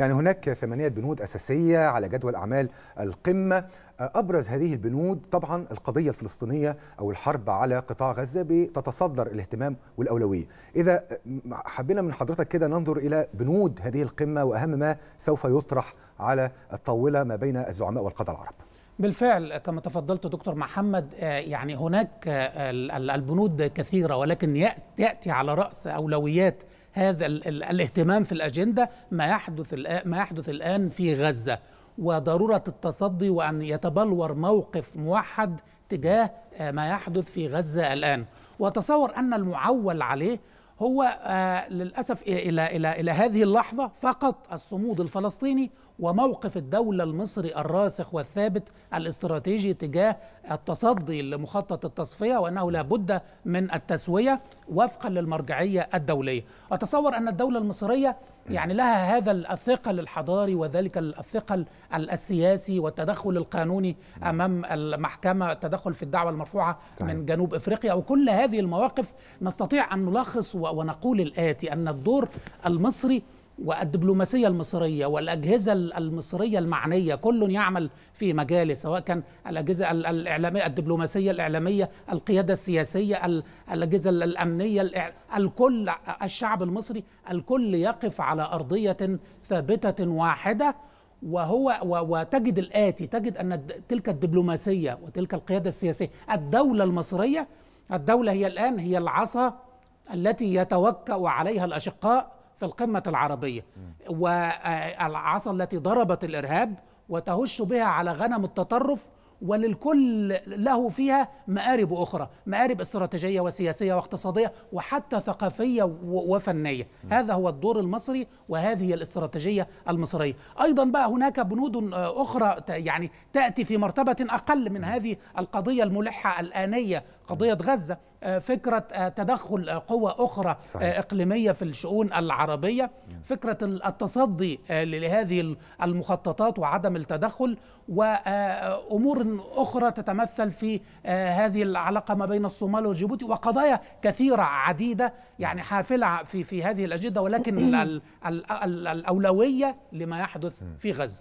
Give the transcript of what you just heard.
يعني هناك ثمانية بنود أساسية على جدول أعمال القمة آه، أبرز هذه البنود طبعا القضية الفلسطينية أو الحرب على قطاع غزة بتتصدر الاهتمام والأولوية إذا آه، حبينا من حضرتك كده ننظر إلى بنود هذه القمة وأهم ما سوف يطرح على الطاولة ما بين الزعماء والقادة العرب بالفعل كما تفضلت دكتور محمد آه، يعني هناك البنود كثيرة ولكن يأتي على رأس أولويات هذا الاهتمام في الأجندة ما يحدث الآن ما يحدث الآن في غزة وضرورة التصدي وأن يتبلور موقف موحد تجاه آه، ما يحدث في غزة الآن وتصور أن المعول عليه هو آه للاسف الى الى الى هذه اللحظه فقط الصمود الفلسطيني وموقف الدوله المصري الراسخ والثابت الاستراتيجي تجاه التصدي لمخطط التصفيه وانه لابد من التسويه وفقا للمرجعيه الدوليه. اتصور ان الدوله المصريه يعني لها هذا الثقل الحضاري وذلك الثقل السياسي والتدخل القانوني امام المحكمه التدخل في الدعوه المرفوعه من جنوب افريقيا وكل هذه المواقف نستطيع ان نلخص ونقول الاتي ان الدور المصري والدبلوماسيه المصريه والاجهزه المصريه المعنيه كل يعمل في مجاله سواء كان الاجهزه الاعلاميه الدبلوماسيه الاعلاميه القياده السياسيه الاجهزه الامنيه الكل الشعب المصري الكل يقف على ارضيه ثابته واحده وهو وتجد الاتي تجد ان تلك الدبلوماسيه وتلك القياده السياسيه الدوله المصريه الدوله هي الان هي العصا التي يتوكأ عليها الاشقاء في القمة العربية والعصا آه، التي ضربت الإرهاب وتهش بها على غنم التطرف وللكل له فيها مآرب أخرى مآرب استراتيجية وسياسية واقتصادية وحتى ثقافية وفنية هذا هو الدور المصري وهذه الاستراتيجية المصرية أيضا بقى هناك بنود آه، أخرى يعني تأتي في مرتبة أقل من هذه القضية الملحة الآنية قضية غزة آه، فكرة آه، تدخل آه، قوى أخرى صحيح. إقليمية في الشؤون العربية فكرة التصدي لهذه المخططات وعدم التدخل وأمور أخرى تتمثل في هذه العلاقة ما بين الصومال وجيبوتي وقضايا كثيرة عديدة يعني حافلة في, في هذه الأجندة ولكن الأولوية لما يحدث في غزة